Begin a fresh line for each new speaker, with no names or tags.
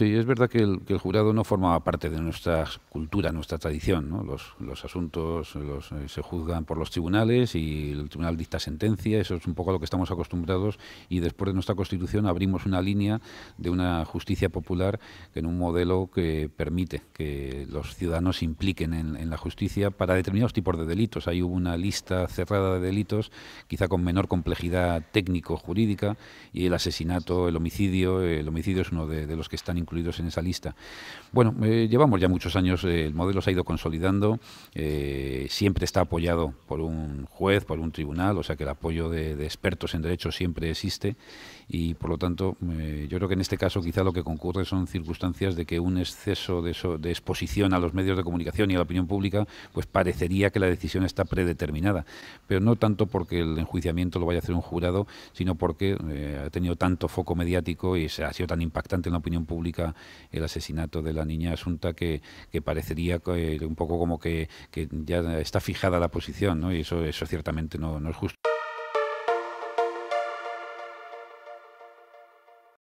Sí, es verdad que el, jurado no formaba parte de nuestra cultura, nuestra tradición. Los, asuntos eh, se juzgan por los tribunales y el tribunal dicta sentencia, eso es un poco a lo que estamos acostumbrados y después de nuestra Constitución abrimos una línea de una justicia popular en un modelo que permite que los ciudadanos se impliquen en, la justicia para determinados tipos de delitos. Hay una lista cerrada de delitos, quizá con menor complejidad técnico-jurídica, y el asesinato, el homicidio, el homicidio es uno de, los que están incluidos incluidos en esa lista. Bueno, eh, llevamos ya muchos años, eh, el modelo se ha ido consolidando, eh, siempre está apoyado por un juez, por un tribunal, o sea que el apoyo de, expertos en derecho siempre existe y por lo tanto yo creo que en este caso quizá lo que concurre son circunstancias de que un exceso de, de exposición a los medios de comunicación y a la opinión pública pues parecería que la decisión está predeterminada, pero no tanto porque el enjuiciamiento lo vaya a hacer un jurado, sino porque ha tenido tanto foco mediático y se ha sido tan impactante en la opinión pública el asesinato de la niña Asunta, que, que parecería eh, un poco como que, que, ya está fijada la posición, ¿no? y eso, eso ciertamente no, no es justo.